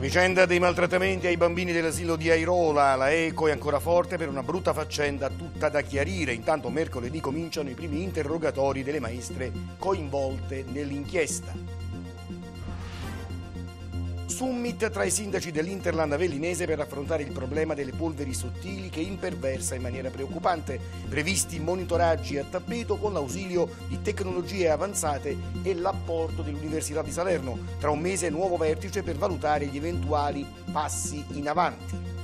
La vicenda dei maltrattamenti ai bambini dell'asilo di Airola, la ECO è ancora forte per una brutta faccenda tutta da chiarire. Intanto mercoledì cominciano i primi interrogatori delle maestre coinvolte nell'inchiesta summit tra i sindaci dell'Interland Avellinese per affrontare il problema delle polveri sottili che imperversa in maniera preoccupante, previsti monitoraggi a tappeto con l'ausilio di tecnologie avanzate e l'apporto dell'Università di Salerno. Tra un mese nuovo vertice per valutare gli eventuali passi in avanti.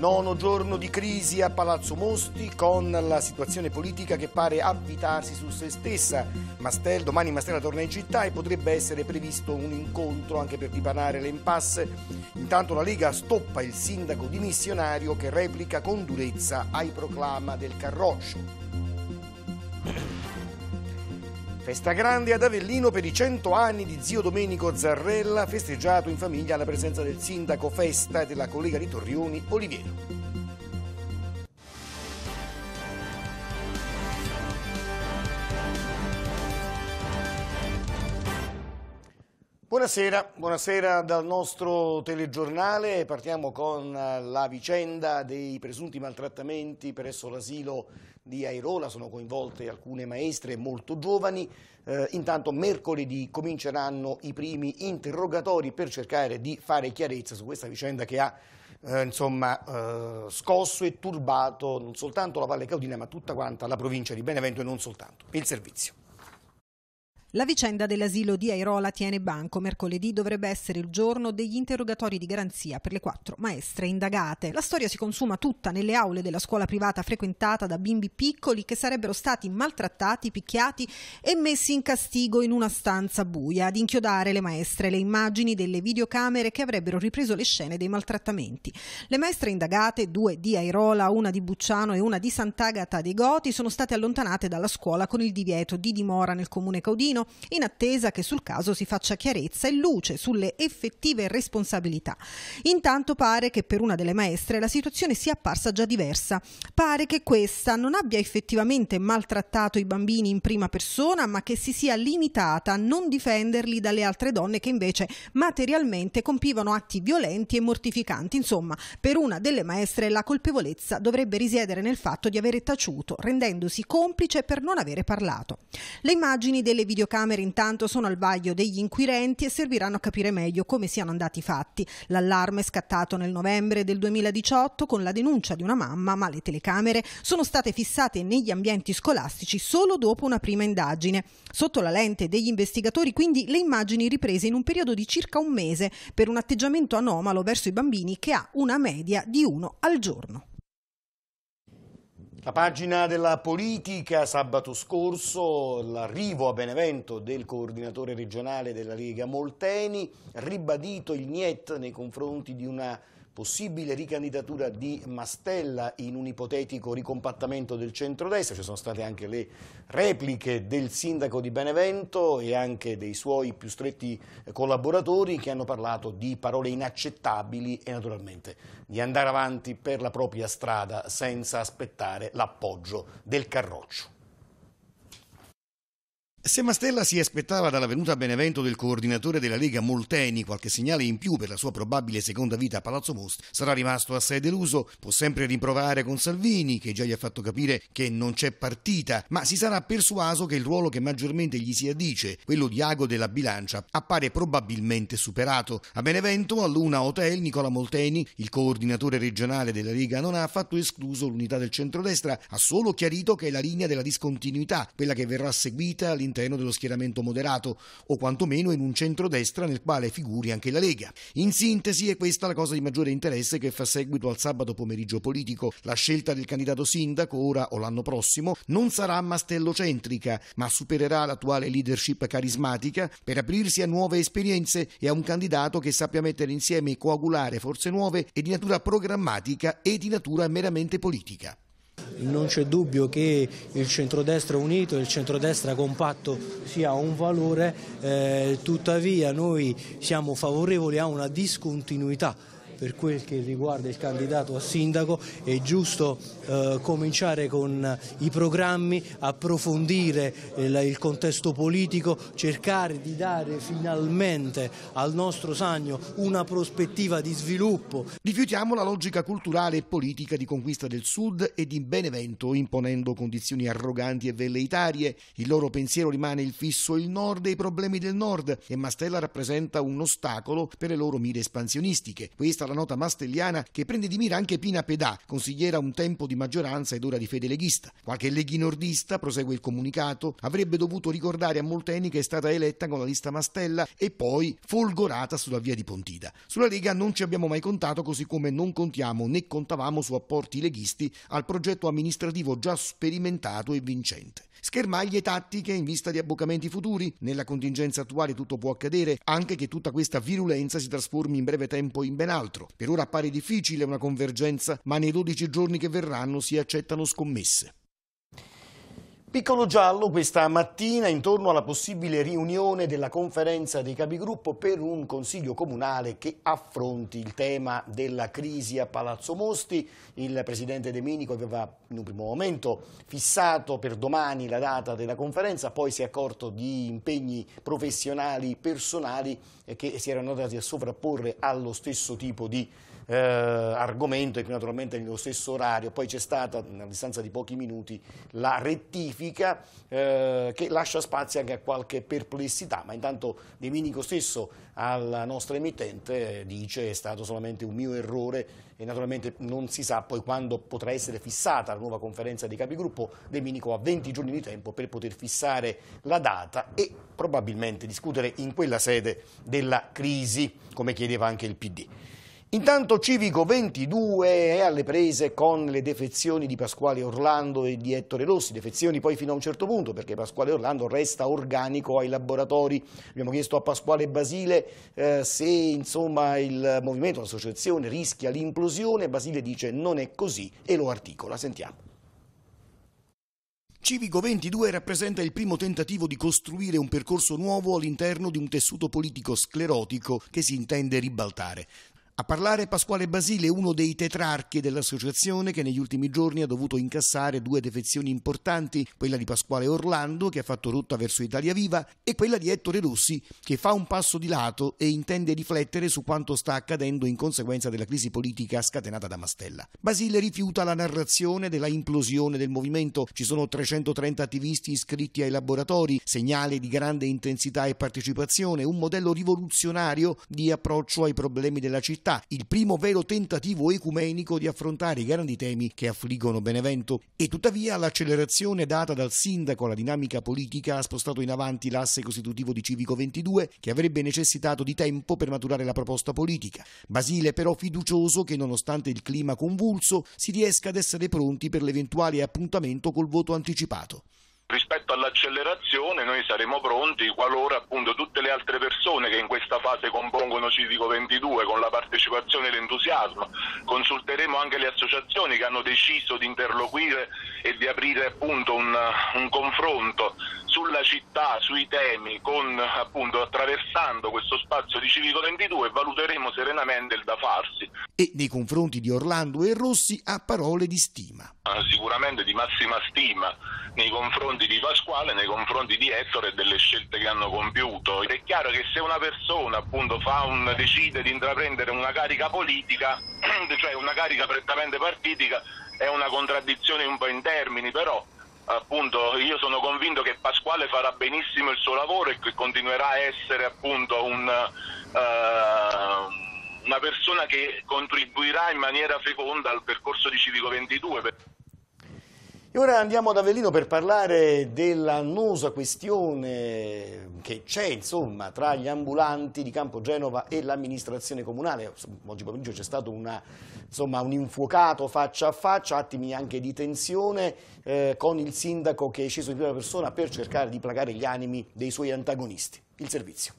Nono giorno di crisi a Palazzo Mosti con la situazione politica che pare avvitarsi su se stessa. Mastel, domani Mastella torna in città e potrebbe essere previsto un incontro anche per dipanare l'impasse. Intanto la Lega stoppa il sindaco dimissionario che replica con durezza ai proclama del Carroccio. Festa grande ad Avellino per i 100 anni di zio Domenico Zarrella, festeggiato in famiglia alla presenza del sindaco Festa e della collega di Torrioni Oliviero. Buonasera, buonasera dal nostro telegiornale. Partiamo con la vicenda dei presunti maltrattamenti presso l'asilo di Airola sono coinvolte alcune maestre molto giovani. Eh, intanto mercoledì cominceranno i primi interrogatori per cercare di fare chiarezza su questa vicenda che ha eh, insomma, eh, scosso e turbato non soltanto la Valle Caudina ma tutta quanta la provincia di Benevento e non soltanto. Il servizio. La vicenda dell'asilo di Airola tiene banco. Mercoledì dovrebbe essere il giorno degli interrogatori di garanzia per le quattro maestre indagate. La storia si consuma tutta nelle aule della scuola privata frequentata da bimbi piccoli che sarebbero stati maltrattati, picchiati e messi in castigo in una stanza buia. Ad inchiodare le maestre le immagini delle videocamere che avrebbero ripreso le scene dei maltrattamenti. Le maestre indagate, due di Airola, una di Bucciano e una di Sant'Agata dei Goti, sono state allontanate dalla scuola con il divieto di dimora nel comune caudino Torino, in attesa che sul caso si faccia chiarezza e luce sulle effettive responsabilità. Intanto pare che per una delle maestre la situazione sia apparsa già diversa. Pare che questa non abbia effettivamente maltrattato i bambini in prima persona, ma che si sia limitata a non difenderli dalle altre donne che invece materialmente compivano atti violenti e mortificanti. Insomma, per una delle maestre la colpevolezza dovrebbe risiedere nel fatto di avere taciuto, rendendosi complice per non avere parlato. Le immagini delle videocamere videocamere intanto sono al vaglio degli inquirenti e serviranno a capire meglio come siano andati i fatti. L'allarme è scattato nel novembre del 2018 con la denuncia di una mamma, ma le telecamere sono state fissate negli ambienti scolastici solo dopo una prima indagine. Sotto la lente degli investigatori quindi le immagini riprese in un periodo di circa un mese per un atteggiamento anomalo verso i bambini che ha una media di uno al giorno. La pagina della politica, sabato scorso l'arrivo a Benevento del coordinatore regionale della Lega Molteni, ribadito il niet nei confronti di una possibile ricandidatura di Mastella in un ipotetico ricompattamento del centrodestra, ci sono state anche le repliche del sindaco di Benevento e anche dei suoi più stretti eh, collaboratori che hanno parlato di parole inaccettabili e naturalmente di andare avanti per la propria strada senza aspettare l'appoggio del carroccio. Se Mastella si aspettava dalla venuta a Benevento del coordinatore della Lega Molteni qualche segnale in più per la sua probabile seconda vita a Palazzo Most, sarà rimasto assai deluso, può sempre rimprovare con Salvini che già gli ha fatto capire che non c'è partita, ma si sarà persuaso che il ruolo che maggiormente gli si addice, quello di ago della bilancia, appare probabilmente superato. A Benevento, all'Una Hotel, Nicola Molteni, il coordinatore regionale della Lega, non ha affatto escluso l'unità del centrodestra, ha solo chiarito che è la linea della discontinuità, quella che verrà seguita all'interno all'interno dello schieramento moderato o quantomeno in un centrodestra nel quale figuri anche la Lega. In sintesi è questa la cosa di maggiore interesse che fa seguito al sabato pomeriggio politico. La scelta del candidato sindaco ora o l'anno prossimo non sarà mastellocentrica ma supererà l'attuale leadership carismatica per aprirsi a nuove esperienze e a un candidato che sappia mettere insieme e coagulare forze nuove e di natura programmatica e di natura meramente politica. Non c'è dubbio che il centrodestra unito, il centrodestra compatto sia un valore, eh, tuttavia noi siamo favorevoli a una discontinuità per quel che riguarda il candidato a sindaco è giusto eh, cominciare con eh, i programmi, approfondire il, eh, il contesto politico, cercare di dare finalmente al nostro Sagno una prospettiva di sviluppo. Rifiutiamo la logica culturale e politica di conquista del Sud e di Benevento imponendo condizioni arroganti e velleitarie. Il loro pensiero rimane il fisso il Nord e i problemi del Nord e Mastella rappresenta un ostacolo per le loro mire espansionistiche. Questa la nota mastelliana che prende di mira anche Pina Pedà, consigliera un tempo di maggioranza ed ora di fede leghista. Qualche leghinordista, prosegue il comunicato, avrebbe dovuto ricordare a Molteni che è stata eletta con la lista Mastella e poi folgorata sulla via di Pontida. Sulla Lega non ci abbiamo mai contato così come non contiamo né contavamo su apporti leghisti al progetto amministrativo già sperimentato e vincente. Schermaglie tattiche in vista di abboccamenti futuri. Nella contingenza attuale tutto può accadere, anche che tutta questa virulenza si trasformi in breve tempo in ben altro. Per ora appare difficile una convergenza, ma nei 12 giorni che verranno si accettano scommesse. Piccolo giallo questa mattina intorno alla possibile riunione della conferenza dei capigruppo per un consiglio comunale che affronti il tema della crisi a Palazzo Mosti. Il presidente Domenico aveva in un primo momento fissato per domani la data della conferenza, poi si è accorto di impegni professionali, personali che si erano dati a sovrapporre allo stesso tipo di eh, argomento e qui naturalmente nello stesso orario, poi c'è stata a distanza di pochi minuti la rettifica eh, che lascia spazio anche a qualche perplessità, ma intanto Domenico stesso alla nostra emittente dice è stato solamente un mio errore e naturalmente non si sa poi quando potrà essere fissata la nuova conferenza dei capigruppo, Domenico ha 20 giorni di tempo per poter fissare la data e probabilmente discutere in quella sede della crisi, come chiedeva anche il PD. Intanto Civico 22 è alle prese con le defezioni di Pasquale Orlando e di Ettore Rossi, defezioni poi fino a un certo punto perché Pasquale Orlando resta organico ai laboratori, abbiamo chiesto a Pasquale Basile eh, se insomma, il movimento, l'associazione rischia l'implosione, Basile dice non è così e lo articola, sentiamo. Civico 22 rappresenta il primo tentativo di costruire un percorso nuovo all'interno di un tessuto politico sclerotico che si intende ribaltare. A parlare Pasquale Basile, uno dei tetrarchi dell'associazione che negli ultimi giorni ha dovuto incassare due defezioni importanti, quella di Pasquale Orlando che ha fatto rotta verso Italia Viva e quella di Ettore Rossi che fa un passo di lato e intende riflettere su quanto sta accadendo in conseguenza della crisi politica scatenata da Mastella. Basile rifiuta la narrazione della implosione del movimento, ci sono 330 attivisti iscritti ai laboratori, segnale di grande intensità e partecipazione, un modello rivoluzionario di approccio ai problemi della città città, il primo vero tentativo ecumenico di affrontare i grandi temi che affliggono Benevento e tuttavia l'accelerazione data dal sindaco alla dinamica politica ha spostato in avanti l'asse costitutivo di Civico 22 che avrebbe necessitato di tempo per maturare la proposta politica. Basile però fiducioso che nonostante il clima convulso si riesca ad essere pronti per l'eventuale appuntamento col voto anticipato rispetto all'accelerazione noi saremo pronti qualora appunto tutte le altre persone che in questa fase compongono Civico 22 con la partecipazione e l'entusiasmo, consulteremo anche le associazioni che hanno deciso di interloquire e di aprire appunto un, un confronto sulla città, sui temi, con, appunto, attraversando questo spazio di Civico 22 valuteremo serenamente il da farsi. E nei confronti di Orlando e Rossi a parole di stima. Ah, sicuramente di massima stima nei confronti di Pasquale, nei confronti di Ettore e delle scelte che hanno compiuto. Ed è chiaro che se una persona appunto un, decide di intraprendere una carica politica, cioè una carica prettamente partitica, è una contraddizione un po' in termini, però appunto io sono convinto che Pasquale farà benissimo il suo lavoro e che continuerà a essere appunto un, uh, una persona che contribuirà in maniera feconda al percorso di Civico 22. E ora andiamo ad Avellino per parlare dell'annosa questione che c'è insomma tra gli ambulanti di Campo Genova e l'amministrazione comunale. Oggi pomeriggio c'è stata una insomma, un infuocato faccia a faccia, attimi anche di tensione eh, con il sindaco che è sceso in prima persona per cercare di placare gli animi dei suoi antagonisti. Il servizio.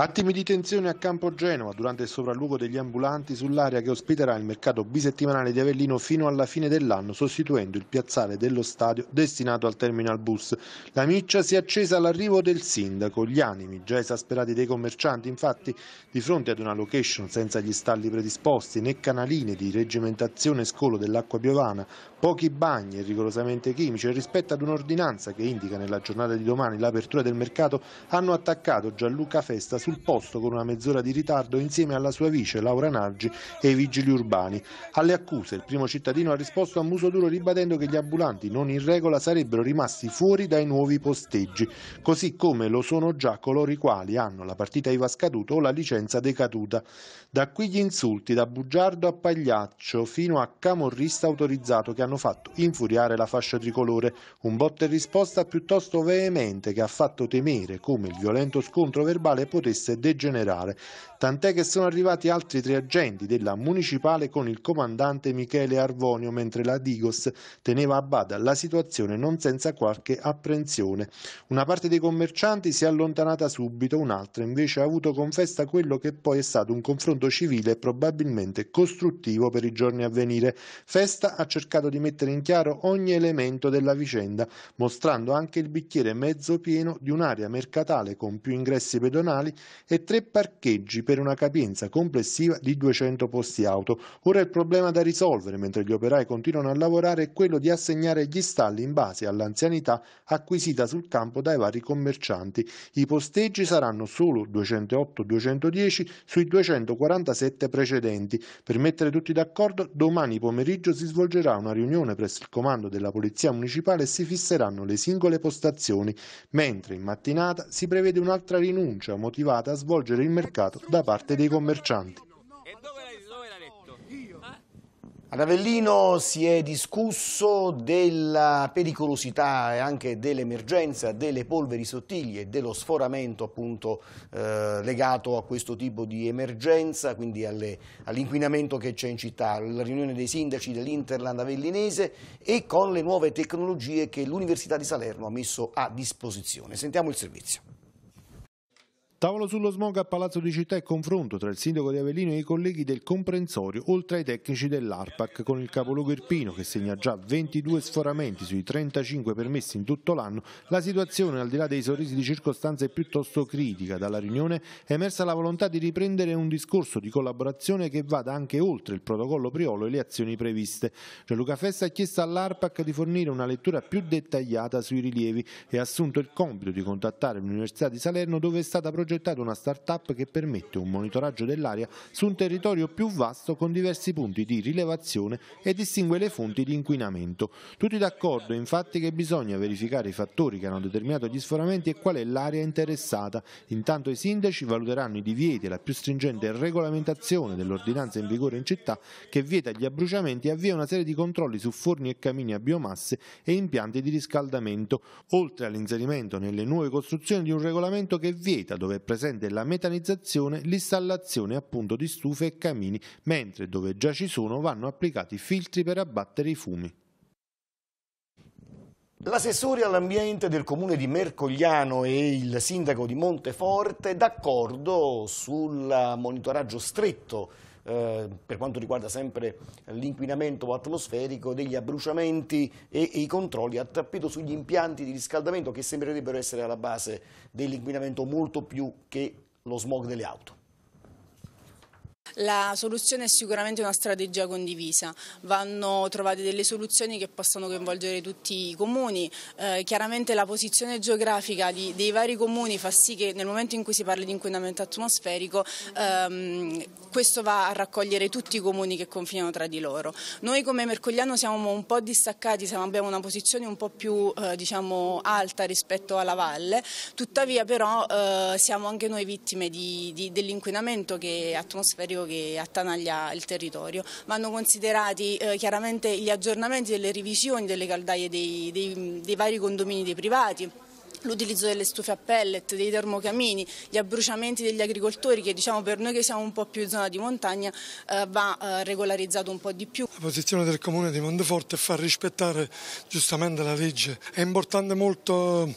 Attimi di tensione a Campo Genova durante il sopralluogo degli ambulanti sull'area che ospiterà il mercato bisettimanale di Avellino fino alla fine dell'anno, sostituendo il piazzale dello stadio destinato al terminal bus. La miccia si è accesa all'arrivo del sindaco. Gli animi, già esasperati dei commercianti, infatti, di fronte ad una location senza gli stalli predisposti né canaline di reggimentazione e scolo dell'acqua piovana, Pochi bagni e rigorosamente chimici e rispetto ad un'ordinanza che indica nella giornata di domani l'apertura del mercato hanno attaccato Gianluca Festa sul posto con una mezz'ora di ritardo insieme alla sua vice Laura Nargi e i vigili urbani. Alle accuse il primo cittadino ha risposto a muso duro ribadendo che gli ambulanti non in regola sarebbero rimasti fuori dai nuovi posteggi, così come lo sono già coloro i quali hanno la partita IVA scaduta o la licenza decaduta. Da qui gli insulti da bugiardo a pagliaccio fino a camorrista autorizzato che hanno fatto infuriare la fascia tricolore, un botte e risposta piuttosto veemente che ha fatto temere come il violento scontro verbale potesse degenerare, tant'è che sono arrivati altri tre agenti della municipale con il comandante Michele Arvonio mentre la Digos teneva a bada la situazione non senza qualche apprensione. Una parte dei commercianti si è allontanata subito, un'altra invece ha avuto con festa quello che poi è stato un confronto civile probabilmente costruttivo per i giorni a venire. Festa ha cercato di di mettere in chiaro ogni elemento della vicenda, mostrando anche il bicchiere mezzo pieno di un'area mercatale con più ingressi pedonali e tre parcheggi per una capienza complessiva di 200 posti auto. Ora il problema da risolvere mentre gli operai continuano a lavorare è quello di assegnare gli stalli in base all'anzianità acquisita sul campo dai vari commercianti. I posteggi saranno solo 208-210 sui 247 precedenti. Per mettere tutti d'accordo, domani pomeriggio si svolgerà una riunione riunione presso il comando della Polizia Municipale si fisseranno le singole postazioni, mentre in mattinata si prevede un'altra rinuncia motivata a svolgere il mercato da parte dei commercianti. Ad Avellino si è discusso della pericolosità e anche dell'emergenza delle polveri sottili e dello sforamento appunto eh, legato a questo tipo di emergenza, quindi all'inquinamento all che c'è in città, la riunione dei sindaci dell'Interland avellinese e con le nuove tecnologie che l'Università di Salerno ha messo a disposizione. Sentiamo il servizio. Tavolo sullo smog a Palazzo di Città e confronto tra il sindaco di Avellino e i colleghi del comprensorio, oltre ai tecnici dell'ARPAC, con il capoluogo Irpino che segna già 22 sforamenti sui 35 permessi in tutto l'anno. La situazione, al di là dei sorrisi di circostanza, è piuttosto critica. Dalla riunione è emersa la volontà di riprendere un discorso di collaborazione che vada anche oltre il protocollo Priolo e le azioni previste. Gianluca Festa ha chiesto all'ARPAC di fornire una lettura più dettagliata sui rilievi e ha assunto il compito di contattare l'Università di Salerno dove è stata progettata progettato una start-up che permette un monitoraggio dell'aria su un territorio più vasto con diversi punti di rilevazione e distingue le fonti di inquinamento. Tutti d'accordo infatti che bisogna verificare i fattori che hanno determinato gli sforamenti e qual è l'area interessata. Intanto i sindaci valuteranno i divieti e la più stringente regolamentazione dell'ordinanza in vigore in città che vieta gli abbruciamenti e avvia una serie di controlli su forni e camini a biomasse e impianti di riscaldamento, oltre all'inserimento nelle nuove costruzioni di un regolamento che vieta dove è presente la metanizzazione, l'installazione appunto di stufe e camini, mentre dove già ci sono vanno applicati filtri per abbattere i fumi. L'assessore all'ambiente del comune di Mercogliano e il sindaco di Monteforte d'accordo sul monitoraggio stretto eh, per quanto riguarda sempre l'inquinamento atmosferico, degli abbruciamenti e, e i controlli a tappeto sugli impianti di riscaldamento che sembrerebbero essere alla base dell'inquinamento molto più che lo smog delle auto. La soluzione è sicuramente una strategia condivisa, vanno trovate delle soluzioni che possano coinvolgere tutti i comuni, eh, chiaramente la posizione geografica di, dei vari comuni fa sì che nel momento in cui si parla di inquinamento atmosferico ehm, questo va a raccogliere tutti i comuni che confinano tra di loro. Noi come Mercogliano siamo un po' distaccati, siamo, abbiamo una posizione un po' più eh, diciamo, alta rispetto alla valle, tuttavia però eh, siamo anche noi vittime dell'inquinamento che atmosferico clinico che attanaglia il territorio. Vanno considerati eh, chiaramente gli aggiornamenti delle revisioni delle caldaie dei, dei, dei vari condomini dei privati l'utilizzo delle stufe a pellet, dei termocamini, gli abbruciamenti degli agricoltori che diciamo per noi che siamo un po' più in zona di montagna eh, va eh, regolarizzato un po' di più. La posizione del comune di Monteforte è far rispettare giustamente la legge. È importante molto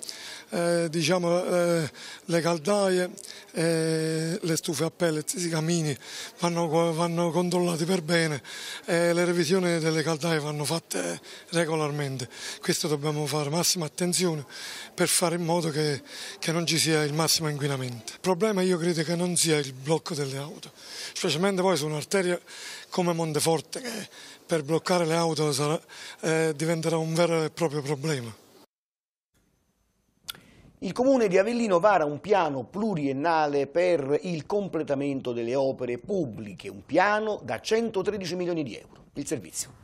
eh, diciamo, eh, le caldaie e le stufe a pellet, i camini vanno, vanno controllati per bene e le revisioni delle caldaie vanno fatte regolarmente. Questo dobbiamo fare massima attenzione per fare in modo che, che non ci sia il massimo inquinamento. Il problema io credo che non sia il blocco delle auto, specialmente poi su un'arteria come Monteforte che per bloccare le auto sarà, eh, diventerà un vero e proprio problema. Il comune di Avellino vara un piano pluriennale per il completamento delle opere pubbliche, un piano da 113 milioni di euro. Il servizio.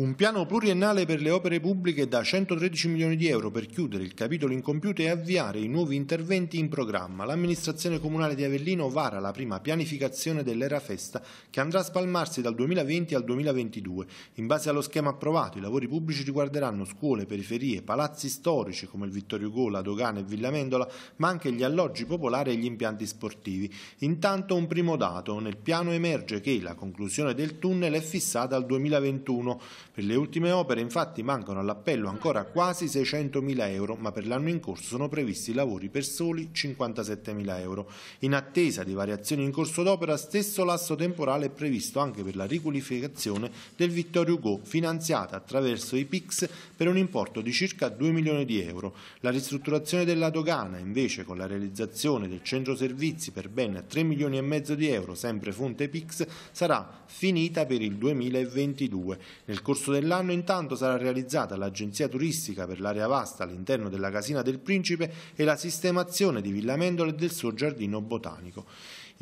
Un piano pluriennale per le opere pubbliche da 113 milioni di euro per chiudere il capitolo incompiuto e avviare i nuovi interventi in programma. L'amministrazione comunale di Avellino vara la prima pianificazione dell'era festa che andrà a spalmarsi dal 2020 al 2022. In base allo schema approvato i lavori pubblici riguarderanno scuole, periferie, palazzi storici come il Vittorio Gola, Dogana e Villa Mendola, ma anche gli alloggi popolari e gli impianti sportivi. Intanto un primo dato, nel piano emerge che la conclusione del tunnel è fissata al 2021 per le ultime opere infatti mancano all'appello ancora quasi 600.000 euro, ma per l'anno in corso sono previsti lavori per soli 57.000 euro. In attesa di variazioni in corso d'opera, stesso lasso temporale è previsto anche per la riqualificazione del Vittorio Hugo, finanziata attraverso i PIX per un importo di circa 2 milioni di euro. La ristrutturazione della dogana, invece, con la realizzazione del centro servizi per ben 3 milioni e mezzo di euro, sempre fonte PIX, sarà finita per il 2022. Nel corso corso dell'anno intanto sarà realizzata l'agenzia turistica per l'area vasta all'interno della Casina del Principe e la sistemazione di Villa Mendola e del suo giardino botanico.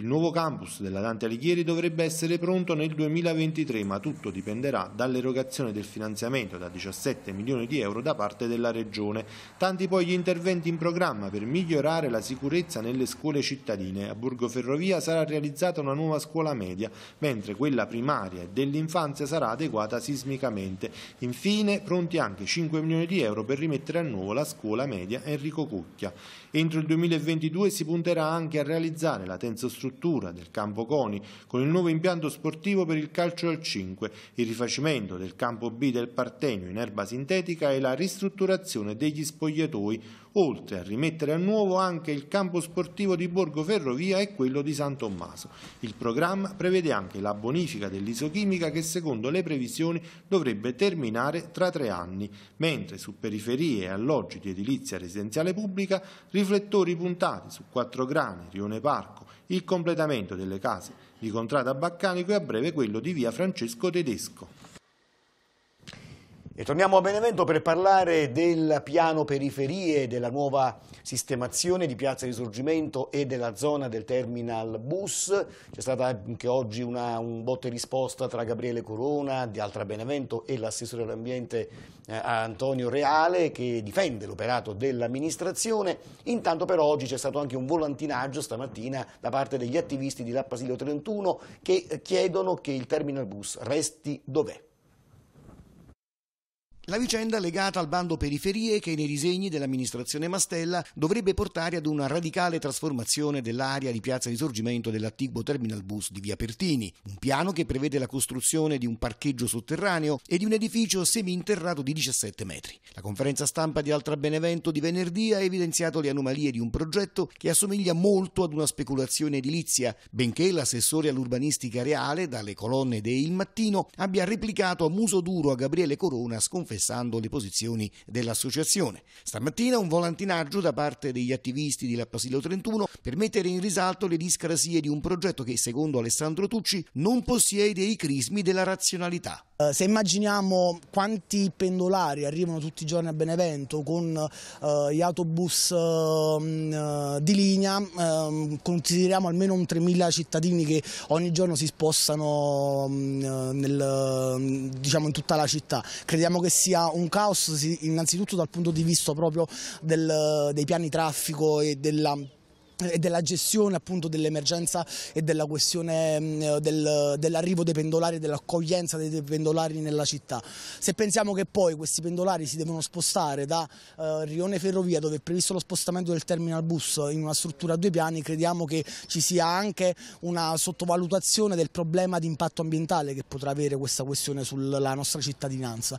Il nuovo campus della Dante Alighieri dovrebbe essere pronto nel 2023, ma tutto dipenderà dall'erogazione del finanziamento da 17 milioni di euro da parte della Regione. Tanti poi gli interventi in programma per migliorare la sicurezza nelle scuole cittadine. A Burgo Ferrovia sarà realizzata una nuova scuola media, mentre quella primaria e dell'infanzia sarà adeguata sismicamente. Infine, pronti anche 5 milioni di euro per rimettere a nuovo la scuola media Enrico Cucchia. Entro il 2022 si punterà anche a realizzare la struttura del campo CONI con il nuovo impianto sportivo per il calcio al 5, il rifacimento del campo B del Partenio in erba sintetica e la ristrutturazione degli spogliatoi oltre a rimettere a nuovo anche il campo sportivo di Borgo Ferrovia e quello di San Tommaso. Il programma prevede anche la bonifica dell'isochimica che secondo le previsioni dovrebbe terminare tra tre anni, mentre su periferie e alloggi di edilizia residenziale pubblica riflettori puntati su Quattro Grani, Rione Parco, il completamento delle case di Contrada Baccanico e a breve quello di via Francesco Tedesco. E torniamo a Benevento per parlare del piano periferie, della nuova sistemazione di Piazza Risorgimento e della zona del terminal bus. C'è stata anche oggi una, un botte risposta tra Gabriele Corona di Altra Benevento e l'assessore dell'ambiente eh, Antonio Reale che difende l'operato dell'amministrazione. Intanto però oggi c'è stato anche un volantinaggio stamattina da parte degli attivisti di Lappasilio 31 che eh, chiedono che il terminal bus resti dov'è. La vicenda legata al bando periferie che nei disegni dell'amministrazione Mastella dovrebbe portare ad una radicale trasformazione dell'area di piazza Risorgimento dell'antiguo terminal bus di via Pertini, un piano che prevede la costruzione di un parcheggio sotterraneo e di un edificio seminterrato di 17 metri. La conferenza stampa di Altra Benevento di venerdì ha evidenziato le anomalie di un progetto che assomiglia molto ad una speculazione edilizia, benché l'assessore all'urbanistica reale, dalle colonne dei Il Mattino, abbia replicato a muso duro a Gabriele Corona sconfessato interessando le posizioni dell'associazione. Stamattina un volantinaggio da parte degli attivisti di Lappasillo 31 per mettere in risalto le discrasie di un progetto che, secondo Alessandro Tucci, non possiede i crismi della razionalità. Eh, se immaginiamo quanti pendolari arrivano tutti i giorni a Benevento con uh, gli autobus uh, di linea, uh, consideriamo almeno un 3.000 cittadini che ogni giorno si spostano mm, nel, mm, diciamo, in tutta la città. Crediamo che sia sia un caos innanzitutto dal punto di vista proprio del, dei piani traffico e della e della gestione appunto dell'emergenza e della questione mm, del, dell'arrivo dei pendolari e dell'accoglienza dei pendolari nella città. Se pensiamo che poi questi pendolari si devono spostare da eh, Rione Ferrovia dove è previsto lo spostamento del terminal bus in una struttura a due piani, crediamo che ci sia anche una sottovalutazione del problema di impatto ambientale che potrà avere questa questione sulla nostra cittadinanza.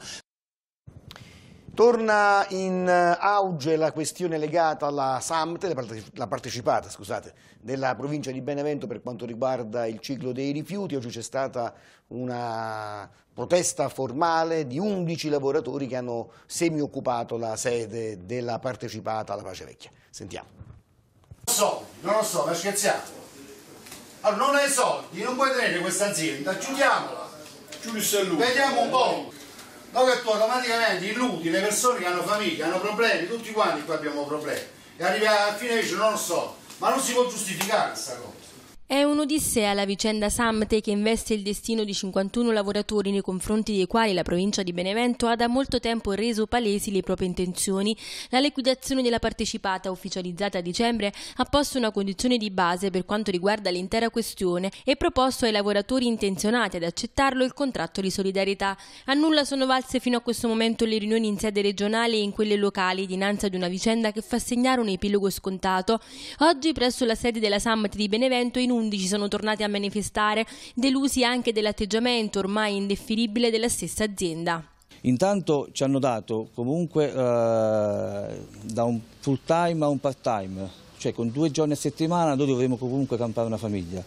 Torna in eh, auge la questione legata alla SAMT, la partecipata scusate, della provincia di Benevento per quanto riguarda il ciclo dei rifiuti. Oggi c'è stata una protesta formale di 11 lavoratori che hanno semi-occupato la sede della partecipata alla Pace Vecchia. Sentiamo. Non so, non lo so, ma scherziamo. Allora non hai soldi, non puoi tenere questa azienda, chiudiamola. Vediamo un po' dopo è tu automaticamente illudi le persone che hanno famiglia, hanno problemi, tutti quanti qua abbiamo problemi e arrivi alla fine dice non lo so, ma non si può giustificare questa cosa. È un'odissea la vicenda Samte che investe il destino di 51 lavoratori nei confronti dei quali la provincia di Benevento ha da molto tempo reso palesi le proprie intenzioni. La liquidazione della partecipata ufficializzata a dicembre ha posto una condizione di base per quanto riguarda l'intera questione e proposto ai lavoratori intenzionati ad accettarlo il contratto di solidarietà. A nulla sono valse fino a questo momento le riunioni in sede regionale e in quelle locali dinanzi ad una vicenda che fa segnare un epilogo scontato. Oggi presso la sede della Samte di Benevento in 2011 sono tornati a manifestare, delusi anche dell'atteggiamento ormai indefinibile della stessa azienda. Intanto ci hanno dato comunque eh, da un full time a un part time, cioè con due giorni a settimana noi dovremo comunque campare una famiglia.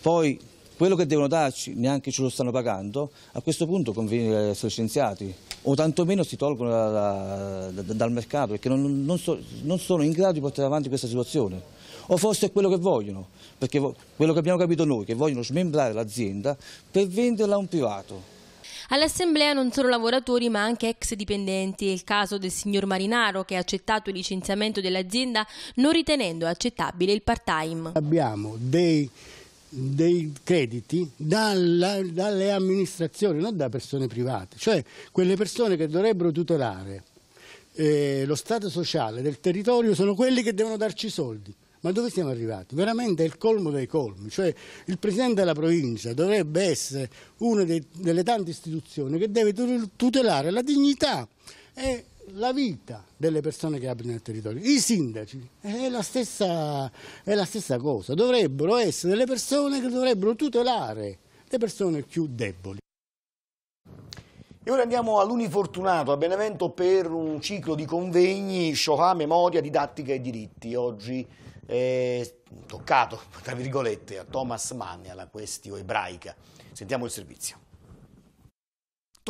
Poi quello che devono darci neanche ce lo stanno pagando, a questo punto conviene eh, essere licenziati o tantomeno si tolgono da, da, dal mercato perché non, non, so, non sono in grado di portare avanti questa situazione o forse è quello che vogliono, perché quello che abbiamo capito noi, che vogliono smembrare l'azienda per venderla a un privato. All'assemblea non solo lavoratori ma anche ex dipendenti. È il caso del signor Marinaro che ha accettato il licenziamento dell'azienda non ritenendo accettabile il part-time. Abbiamo dei, dei crediti dalla, dalle amministrazioni, non da persone private, cioè quelle persone che dovrebbero tutelare eh, lo stato sociale del territorio sono quelli che devono darci soldi. Ma dove siamo arrivati? Veramente è il colmo dei colmi, cioè il Presidente della provincia dovrebbe essere una dei, delle tante istituzioni che deve tutelare la dignità e la vita delle persone che abitano nel territorio. I sindaci è la, stessa, è la stessa cosa, dovrebbero essere delle persone che dovrebbero tutelare le persone più deboli. E ora andiamo all'Unifortunato a Benevento per un ciclo di convegni, Shoah, Memoria, Didattica e Diritti. Oggi eh, toccato, tra virgolette, a Thomas Mann, e alla questione ebraica. Sentiamo il servizio.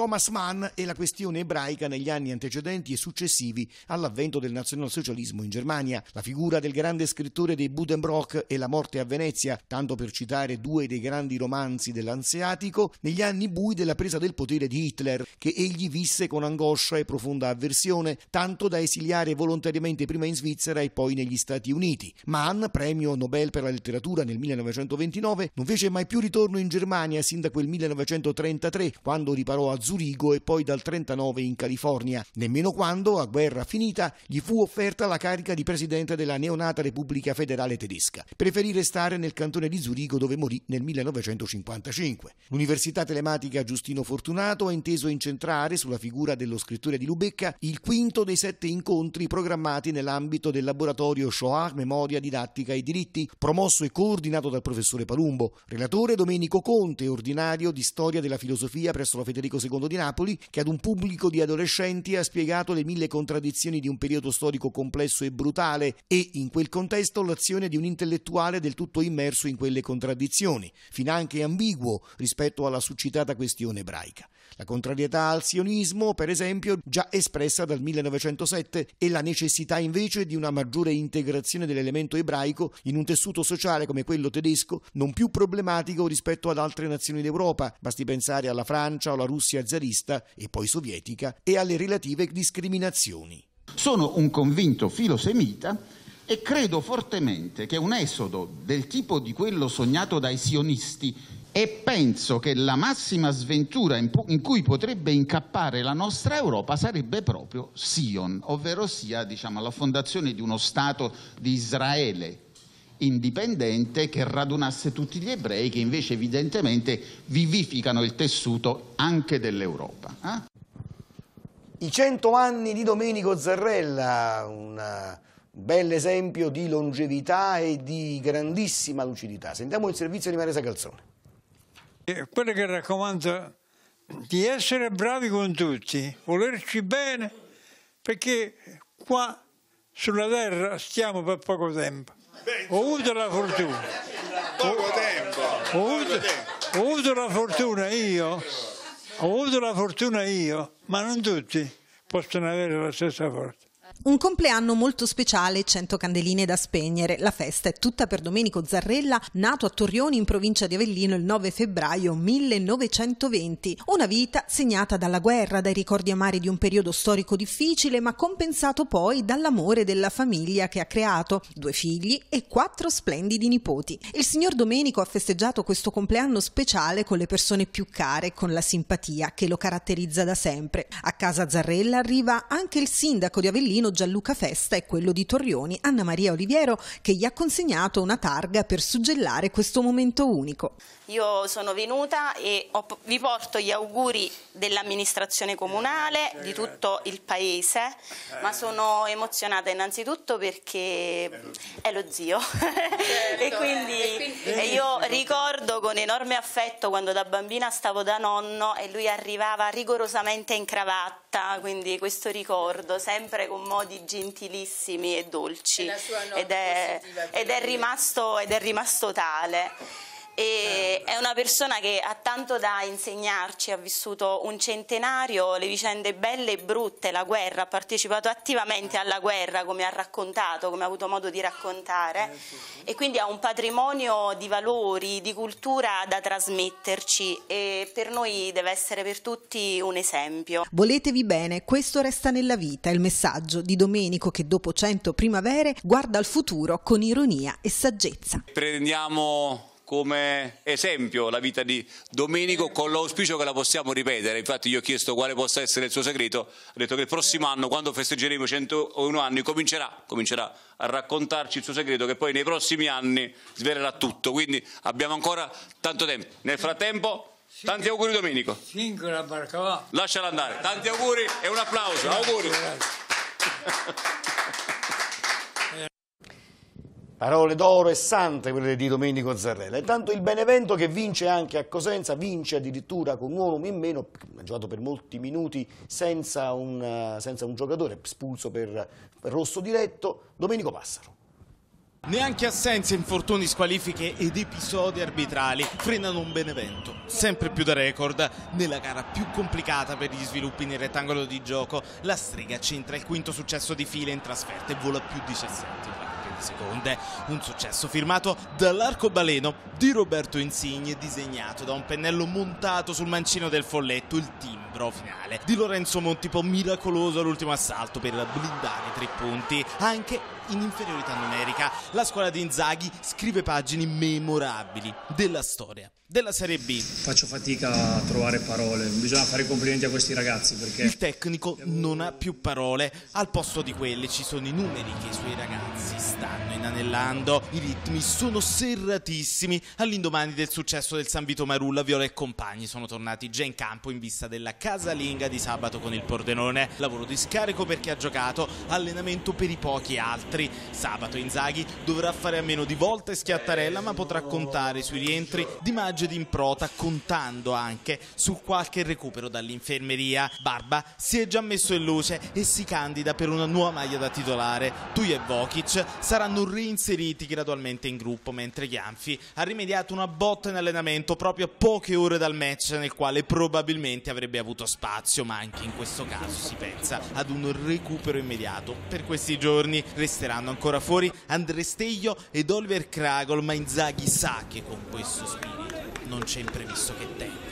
Thomas Mann e la questione ebraica negli anni antecedenti e successivi all'avvento del nazionalsocialismo in Germania. La figura del grande scrittore dei Budenbrock e La morte a Venezia, tanto per citare due dei grandi romanzi dell'anseatico, negli anni bui della presa del potere di Hitler, che egli visse con angoscia e profonda avversione, tanto da esiliare volontariamente prima in Svizzera e poi negli Stati Uniti. Mann, premio Nobel per la letteratura nel 1929, non fece mai più ritorno in Germania sin da quel 1933, quando riparò a Zurich Zurigo e poi dal 39 in California, nemmeno quando, a guerra finita, gli fu offerta la carica di presidente della neonata Repubblica Federale Tedesca. Preferì restare nel cantone di Zurigo dove morì nel 1955. L'Università telematica Giustino Fortunato ha inteso incentrare sulla figura dello scrittore di Lubecca il quinto dei sette incontri programmati nell'ambito del laboratorio Shoah Memoria Didattica e Diritti, promosso e coordinato dal professore Palumbo, relatore Domenico Conte, ordinario di storia della filosofia presso la Federico II II di Napoli, che ad un pubblico di adolescenti ha spiegato le mille contraddizioni di un periodo storico complesso e brutale e, in quel contesto, l'azione di un intellettuale del tutto immerso in quelle contraddizioni, finanche ambiguo rispetto alla suscitata questione ebraica. La contrarietà al sionismo, per esempio, già espressa dal 1907 e la necessità invece di una maggiore integrazione dell'elemento ebraico in un tessuto sociale come quello tedesco non più problematico rispetto ad altre nazioni d'Europa, basti pensare alla Francia o alla Russia zarista e poi sovietica e alle relative discriminazioni. Sono un convinto filosemita e credo fortemente che un esodo del tipo di quello sognato dai sionisti e penso che la massima sventura in, in, cui potrebbe incappare la nostra Europa sarebbe proprio Sion, ovvero sia diciamo, la fondazione di uno Stato di Israele indipendente che radunasse tutti gli ebrei che invece evidentemente vivificano il tessuto anche dell'Europa. Eh? I cento anni di Domenico Zarrella, un bel esempio di longevità e di grandissima lucidità. Sentiamo il servizio di Marisa Calzone. Quello che raccomando di essere bravi con tutti, volerci bene, perché qua sulla terra stiamo per poco tempo. Ho avuto la fortuna. Poco tempo. Ho avuto, ho avuto la fortuna io, ho avuto la fortuna io, ma non tutti possono avere la stessa forza. Un compleanno molto speciale, 100 candeline da spegnere. La festa è tutta per Domenico Zarrella, nato a Torrioni in provincia di Avellino il 9 febbraio 1920. Una vita segnata dalla guerra, dai ricordi amari di un periodo storico difficile, ma compensato poi dall'amore della famiglia che ha creato, due figli e quattro splendidi nipoti. Il signor Domenico ha festeggiato questo compleanno speciale con le persone più care, con la simpatia che lo caratterizza da sempre. A casa Zarrella arriva anche il sindaco di Avellino fratello Gianluca Festa e quello di Torrioni, Anna Maria Oliviero, che gli ha consegnato una targa per suggellare questo momento unico. Io sono venuta e ho, vi porto gli auguri dell'amministrazione comunale, di tutto il paese, ma sono emozionata innanzitutto perché è lo zio. Certo. e quindi, e quindi... io ricordo con enorme affetto quando da bambina stavo da nonno e lui arrivava rigorosamente in cravatta fatta, quindi questo ricordo, sempre con modi gentilissimi e dolci. E ed, è, ed, è rimasto, ed è rimasto tale e certo. è una persona che ha tanto da insegnarci, ha vissuto un centenario, le vicende belle e brutte, la guerra, ha partecipato attivamente alla guerra come ha raccontato, come ha avuto modo di raccontare eh, e quindi ha un patrimonio di valori, di cultura da trasmetterci e per noi deve essere per tutti un esempio. Voletevi bene, questo resta nella vita, il messaggio di Domenico che dopo 100 primavere guarda al futuro con ironia e saggezza. Prendiamo come esempio la vita di Domenico con l'auspicio che la possiamo ripetere. Infatti gli ho chiesto quale possa essere il suo segreto, ha detto che il prossimo anno quando festeggeremo i 101 anni comincerà, comincerà a raccontarci il suo segreto che poi nei prossimi anni svelerà tutto. Quindi abbiamo ancora tanto tempo. Nel frattempo... Tanti auguri Domenico. Cinque la barca va. Lasciala andare. Tanti auguri e un applauso. Auguri. Parole d'oro e sante quelle di Domenico Zarrella. E tanto il Benevento che vince anche a Cosenza, vince addirittura con un uomo in meno, ha giocato per molti minuti senza un, senza un giocatore, espulso per, per rosso diretto, Domenico Passaro. Neanche assenze, infortuni, squalifiche ed episodi arbitrali frenano un Benevento, sempre più da record, nella gara più complicata per gli sviluppi nel rettangolo di gioco. La strega centra il quinto successo di fila in trasferta e vola più 17 seconde. Un successo firmato dall'arcobaleno di Roberto Insigne, disegnato da un pennello montato sul mancino del folletto, il timbro finale di Lorenzo Montipo, miracoloso all'ultimo assalto per blindare i tre punti, anche in inferiorità numerica. La squadra di Inzaghi scrive pagine memorabili della storia della Serie B. Faccio fatica a trovare parole, bisogna fare i complimenti a questi ragazzi perché... Il tecnico non ha più parole, al posto di quelle ci sono i numeri che i suoi ragazzi stanno inanellando, i ritmi sono serratissimi, all'indomani del successo del San Vito Marulla Viola e compagni sono tornati già in campo in vista della casalinga di sabato con il Pordenone, lavoro di scarico per chi ha giocato, allenamento per i pochi altri. Sabato Inzaghi dovrà fare a meno di Volta e Schiattarella ma potrà contare sui rientri di Maggio vantaggio di Improta contando anche su qualche recupero dall'infermeria. Barba si è già messo in luce e si candida per una nuova maglia da titolare. Tui e Vokic saranno reinseriti gradualmente in gruppo mentre Gianfi ha rimediato una botta in allenamento proprio a poche ore dal match nel quale probabilmente avrebbe avuto spazio ma anche in questo caso si pensa ad un recupero immediato. Per questi giorni resteranno ancora fuori Andresteglio ed Oliver Kragol ma Inzaghi sa che con questo spirito non c'è imprevisto che tenga.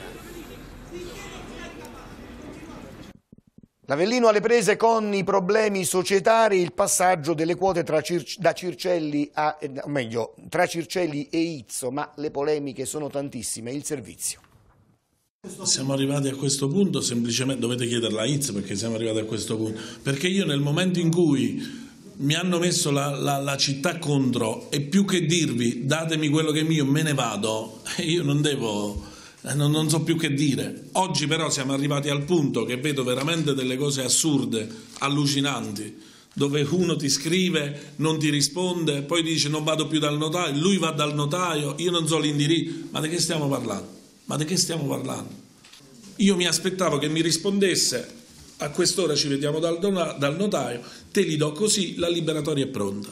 L'Avellino alle prese con i problemi societari, il passaggio delle quote tra, Circelli, a, eh, meglio, tra Circelli e Izzo, ma le polemiche sono tantissime, il servizio. Siamo arrivati a questo punto semplicemente, dovete chiederla a Izzo perché siamo arrivati a questo punto, perché io nel momento in cui mi hanno messo la, la, la, città contro e più che dirvi datemi quello che è mio, me ne vado, io non devo, eh, non, non so più che dire. Oggi però siamo arrivati al punto che vedo veramente delle cose assurde, allucinanti, dove uno ti scrive, non ti risponde, poi dice non vado più dal notaio, lui va dal notaio, io non so l'indirizzo, ma di che stiamo parlando? Ma di che stiamo parlando? Io mi aspettavo che mi rispondesse a quest'ora ci vediamo dal, dal notaio, te li do così, la liberatoria è pronta.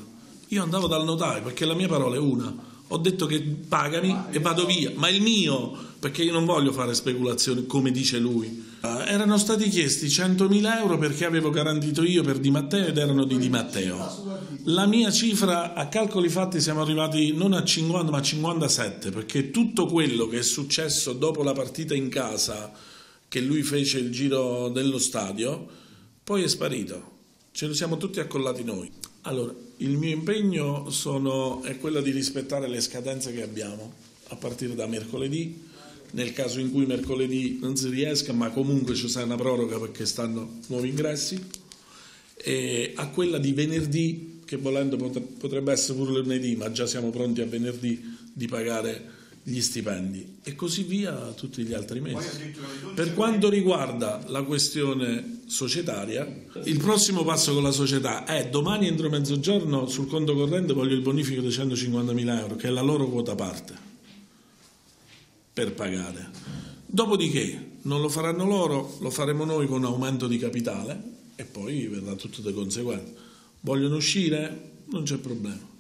Io andavo dal notaio perché la mia parola è una ho detto che pagami e vado via, ma il mio, perché io non voglio fare speculazioni come dice lui. Eh, erano stati chiesti 100.000 euro perché avevo garantito io per Di Matteo ed erano di Di Matteo. La mia cifra, a calcoli fatti, siamo arrivati non a 50 ma a 57, perché tutto quello che è successo dopo la partita in casa che lui fece il giro dello stadio, poi è sparito. Ce lo siamo tutti accollati noi. Allora, il mio impegno sono, è quello di rispettare le scadenze che abbiamo, a partire da mercoledì, nel caso in cui mercoledì non si riesca, ma comunque ci sarà una proroga perché stanno nuovi ingressi, e a quella di venerdì, che volendo potrebbe essere pure lunedì, ma già siamo pronti a venerdì, di pagare gli stipendi e così via tutti gli altri mesi. Per quanto riguarda la questione societaria, il prossimo passo con la società è domani entro mezzogiorno sul conto corrente voglio il bonifico di 150.000 euro, che è la loro quota parte per pagare. Dopodiché non lo faranno loro, lo faremo noi con aumento di capitale e poi verrà tutto di conseguenza. Vogliono uscire? Non c'è problema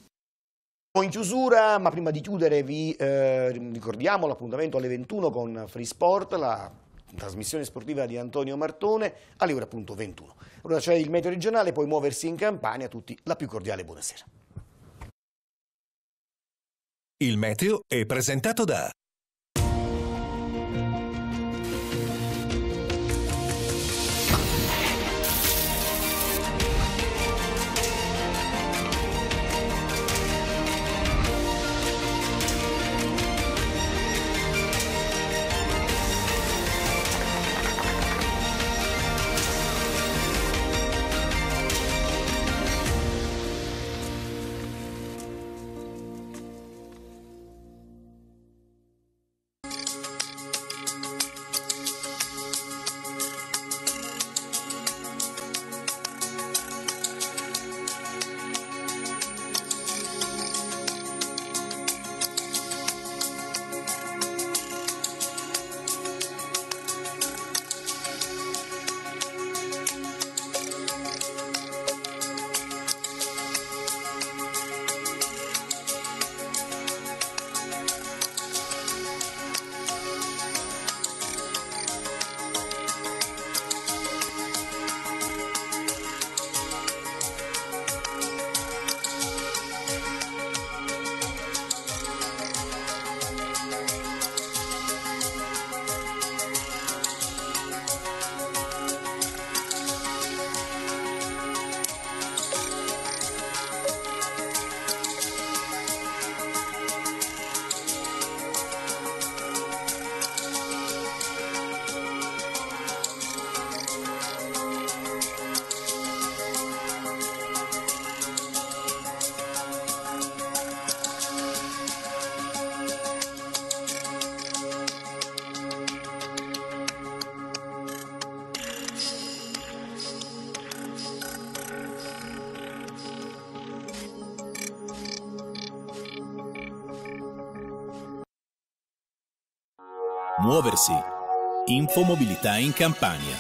in chiusura, ma prima di chiudere vi eh, ricordiamo l'appuntamento alle 21 con Free Sport, la trasmissione sportiva di Antonio Martone, alle ore appunto 21. Ora c'è il meteo regionale, poi muoversi in Campania, a tutti la più cordiale buonasera. Il meteo è presentato da muoversi. Infomobilità in Campania.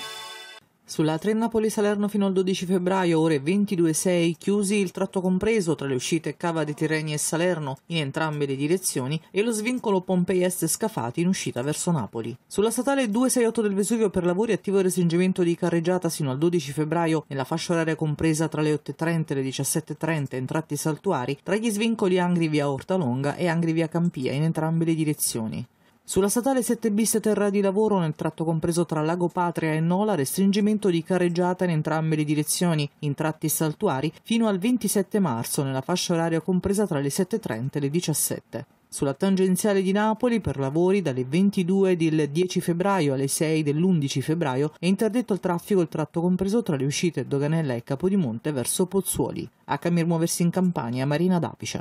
Sulla Trennapoli-Salerno fino al 12 febbraio, ore 22.06, chiusi il tratto compreso tra le uscite Cava di Tirreni e Salerno in entrambe le direzioni e lo svincolo Pompei Est-Scafati in uscita verso Napoli. Sulla statale 268 del Vesuvio per lavori attivo il restringimento di carreggiata sino al 12 febbraio nella fascia oraria compresa tra le 8.30 e le 17.30 in tratti saltuari tra gli svincoli Angri via Ortalonga e Angri via Campia in entrambe le direzioni. Sulla statale 7 bis terra di lavoro nel tratto compreso tra Lago Patria e Nola restringimento di carreggiata in entrambe le direzioni, in tratti saltuari, fino al 27 marzo nella fascia oraria compresa tra le 7.30 e le 17. Sulla tangenziale di Napoli per lavori dalle 22 del 10 febbraio alle 6 dell'11 febbraio è interdetto il traffico il tratto compreso tra le uscite Doganella e Capodimonte verso Pozzuoli. A Camir muoversi in Campania, Marina d'Apice.